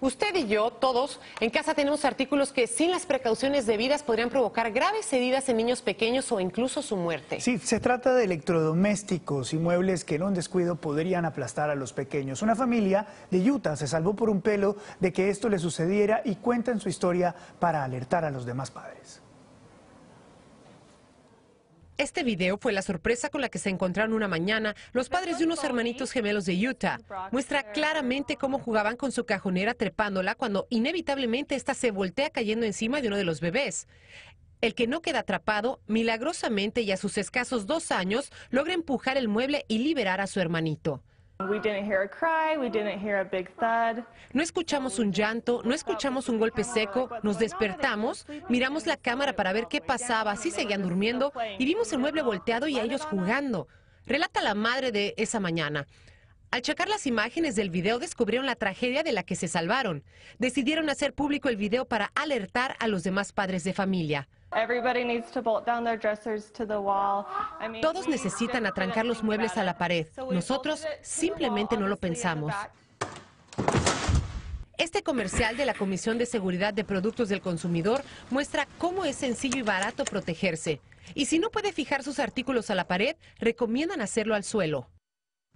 Usted y yo, todos, en casa tenemos artículos que sin las precauciones debidas podrían provocar graves heridas en niños pequeños o incluso su muerte. Sí, se trata de electrodomésticos y muebles que en un descuido podrían aplastar a los pequeños. Una familia de Utah se salvó por un pelo de que esto le sucediera y en su historia para alertar a los demás padres. Este video fue la sorpresa con la que se encontraron una mañana los padres de unos hermanitos gemelos de Utah. Muestra claramente cómo jugaban con su cajonera trepándola cuando inevitablemente ésta se voltea cayendo encima de uno de los bebés. El que no queda atrapado, milagrosamente y a sus escasos dos años, logra empujar el mueble y liberar a su hermanito. No escuchamos un llanto, no escuchamos un golpe seco, nos despertamos, miramos la cámara para ver qué pasaba, si seguían durmiendo y vimos el mueble volteado y a ellos jugando. Relata la madre de esa mañana. Al checar las imágenes del video descubrieron la tragedia de la que se salvaron. Decidieron hacer público el video para alertar a los demás padres de familia. Todos necesitan atrancar los muebles a la pared. Nosotros simplemente no lo pensamos. Este comercial de la Comisión de Seguridad de Productos del Consumidor muestra cómo es sencillo y barato protegerse. Y si no puede fijar sus artículos a la pared, recomiendan hacerlo al suelo.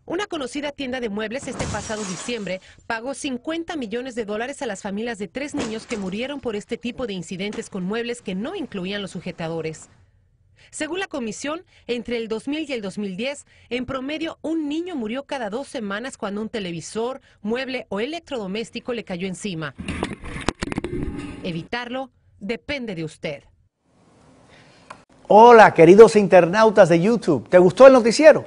Una conocida tienda de muebles este pasado diciembre pagó 50 millones de dólares a las familias de tres niños que murieron por este tipo de incidentes con muebles que no incluían los sujetadores. Según la comisión, entre el 2000 y el 2010, en promedio un niño murió cada dos semanas cuando un televisor, mueble o electrodoméstico le cayó encima. Evitarlo depende de usted. Hola, queridos internautas de YouTube. ¿Te gustó el noticiero?